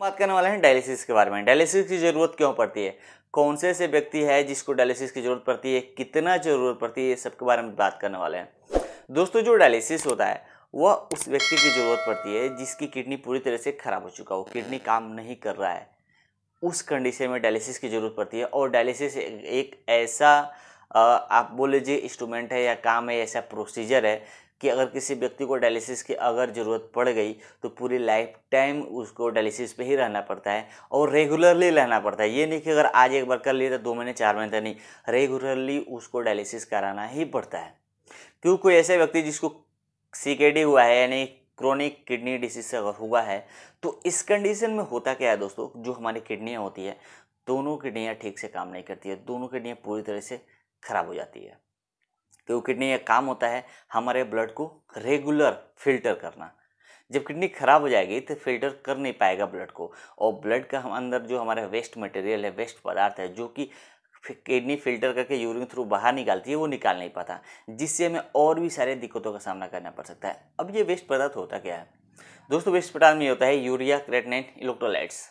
बात करने वाले हैं डायलिसिस के बारे में डायलिसिस की ज़रूरत क्यों पड़ती है कौन से ऐसे व्यक्ति है जिसको डायलिसिस की ज़रूरत पड़ती है कितना ज़रूरत पड़ती है सबके बारे में बात करने वाले हैं दोस्तों जो डायलिसिस होता है वह उस व्यक्ति की ज़रूरत पड़ती है जिसकी किडनी पूरी तरह से ख़राब हो चुका हो किडनी काम नहीं कर रहा है उस कंडीशन में डायलिसिस की ज़रूरत पड़ती है और डायलिसिस एक ऐसा आप बोल लीजिए इंस्ट्रूमेंट है या काम है ऐसा प्रोसीजर है कि अगर किसी व्यक्ति को डायलिसिस की अगर ज़रूरत पड़ गई तो पूरी लाइफ टाइम उसको डायलिसिस पे ही रहना पड़ता है और रेगुलरली रहना पड़ता है ये नहीं कि अगर आज एक बार कर लिए तो दो महीने चार महीने तक नहीं रेगुलरली उसको डायलिसिस कराना ही पड़ता है क्यों कोई ऐसा व्यक्ति जिसको सी हुआ है यानी क्रोनिक किडनी डिसीज अगर हुआ है तो इस कंडीशन में होता क्या है दोस्तों जो हमारी किडनियाँ होती है दोनों किडनियाँ ठीक से काम नहीं करती है दोनों किडनियाँ पूरी तरह से खराब हो जाती है तो किडनी का काम होता है हमारे ब्लड को रेगुलर फिल्टर करना जब किडनी खराब हो जाएगी तो फिल्टर कर नहीं पाएगा ब्लड को और ब्लड का हम अंदर जो हमारा वेस्ट मटेरियल है वेस्ट पदार्थ है जो कि किडनी फिल्टर करके यूरिन थ्रू बाहर निकालती है वो निकाल नहीं पाता जिससे हमें और भी सारे दिक्कतों का सामना करना पड़ सकता है अब ये वेस्ट पदार्थ होता क्या है दोस्तों वेस्ट पदार्थ में होता है यूरिया क्रेटनाइन इलेक्ट्रोलाइट्स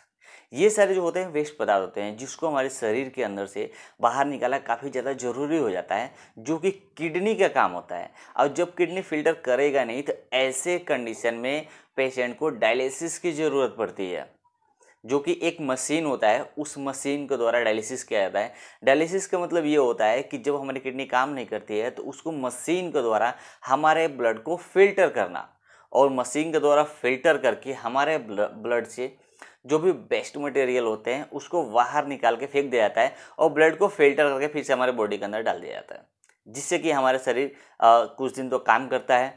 ये सारे जो होते हैं वेस्ट पदार्थ होते हैं जिसको हमारे शरीर के अंदर से बाहर निकाला काफ़ी ज़्यादा ज़रूरी हो जाता है जो कि किडनी का काम होता है और जब किडनी फिल्टर करेगा नहीं तो ऐसे कंडीशन में पेशेंट को डायलिसिस की ज़रूरत पड़ती है जो कि एक मशीन होता है उस मशीन के द्वारा डायलिसिस किया जाता है डायलिसिस का मतलब ये होता है कि जब हमारी किडनी काम नहीं करती है तो उसको मशीन के द्वारा हमारे ब्लड को फिल्टर करना और मशीन के द्वारा फिल्टर करके हमारे ब्लड से जो भी बेस्ट मटेरियल होते हैं उसको बाहर निकाल के फेंक दिया जाता है और ब्लड को फिल्टर करके फिर से हमारे बॉडी के अंदर डाल दिया जाता है जिससे कि हमारे शरीर कुछ दिन तो काम करता है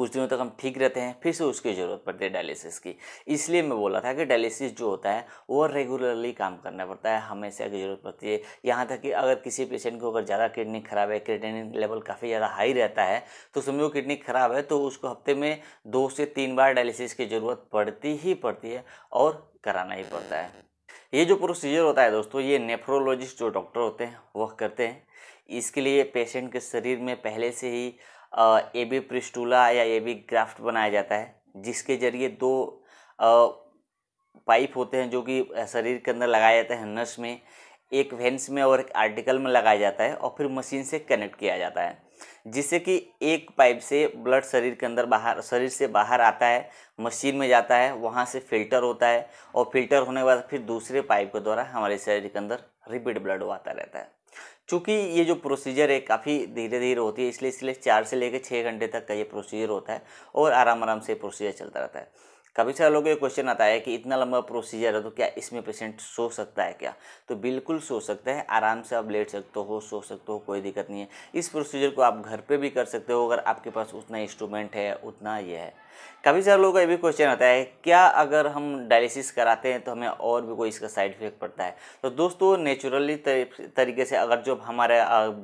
कुछ दिनों तक हम ठीक रहते हैं फिर से उसकी ज़रूरत पड़ती है डायलिसिस की इसलिए मैं बोला था कि डायलिसिस जो होता है वो रेगुलरली काम करना पड़ता है हमेशा की ज़रूरत पड़ती है यहाँ तक कि अगर किसी पेशेंट को अगर ज़्यादा किडनी ख़राब है किडनी लेवल काफ़ी ज़्यादा हाई रहता है तो समझो किडनी ख़राब है तो उसको हफ्ते में दो से तीन बार डायलिसिस की ज़रूरत पड़ती ही पड़ती है और कराना ही पड़ता है ये जो प्रोसीजर होता है दोस्तों ये नेफ्रोलॉजिस्ट जो डॉक्टर होते हैं वह करते हैं इसके लिए पेशेंट के शरीर में पहले से ही ए बी प्रिस्टूला या ए बी ग्राफ्ट बनाया जाता है जिसके जरिए दो पाइप होते हैं जो कि शरीर के अंदर लगाया जाता है नस में एक वेंस में और एक आर्टिकल में लगाया जाता है और फिर मशीन से कनेक्ट किया जाता है जिससे कि एक पाइप से ब्लड शरीर के अंदर बाहर शरीर से बाहर आता है मशीन में जाता है वहाँ से फिल्टर होता है और फिल्टर होने के बाद फिर दूसरे पाइप के द्वारा हमारे शरीर के अंदर रिपीट ब्लड आता रहता है चूँकि ये जो प्रोसीजर है काफ़ी धीरे धीरे होती है इसलिए इसलिए चार से लेकर छः घंटे तक का ये प्रोसीजर होता है और आराम आराम से प्रोसीजर चलता रहता है काफ़ी सारे लोगों को क्वेश्चन आता है कि इतना लंबा प्रोसीजर है तो क्या इसमें पेशेंट सो सकता है क्या तो बिल्कुल सो सकता है आराम से आप लेट सकते हो सो सकते हो कोई दिक्कत नहीं है इस प्रोसीजर को आप घर पे भी कर सकते हो अगर आपके पास उतना इंस्ट्रूमेंट है उतना ये है काफ़ी सारे लोगों का ये भी क्वेश्चन आता है क्या अगर हम डायलिसिस कराते हैं तो हमें और भी कोई इसका साइड इफेक्ट पड़ता है तो दोस्तों नेचुरली तरीके से अगर जो हमारे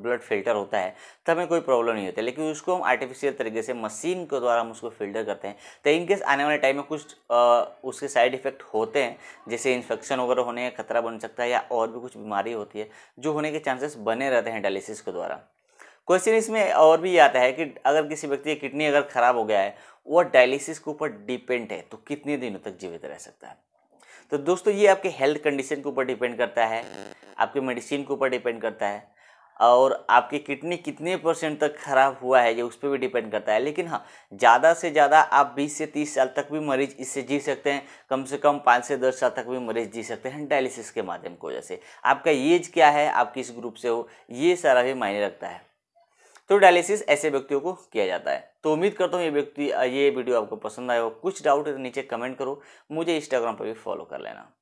ब्लड फिल्टर होता है तो हमें कोई प्रॉब्लम नहीं होती लेकिन उसको हम आर्टिफिशियल तरीके से मशीन के द्वारा हम उसको फिल्टर करते हैं तो इनकेस आने वाले टाइम में कुछ कुछ आ, उसके साइड इफ़ेक्ट होते हैं जैसे इन्फेक्शन वगैरह होने का खतरा बन सकता है या और भी कुछ बीमारी होती है जो होने के चांसेस बने रहते हैं डायलिसिस के द्वारा क्वेश्चन इसमें और भी आता है कि अगर किसी व्यक्ति की किडनी अगर खराब हो गया है वह डायलिसिस के ऊपर डिपेंड है तो कितने दिनों तक जीवित रह सकता है तो दोस्तों ये आपके हेल्थ कंडीशन के ऊपर डिपेंड करता है आपके मेडिसिन के ऊपर डिपेंड करता है और आपकी किडनी कितने परसेंट तक खराब हुआ है ये उस पर भी डिपेंड करता है लेकिन हाँ ज़्यादा से ज़्यादा आप 20 से 30 साल तक भी मरीज इससे जी सकते हैं कम से कम 5 से 10 साल तक भी मरीज जी सकते हैं डायलिसिस के माध्यम की वजह से आपका एज क्या है आप किस ग्रुप से हो ये सारा भी मायने रखता है तो डायलिसिस ऐसे व्यक्तियों को किया जाता है तो उम्मीद करता हूँ ये व्यक्ति ये वीडियो आपको पसंद आए हो कुछ डाउट है तो नीचे कमेंट करो मुझे इंस्टाग्राम पर भी फॉलो कर लेना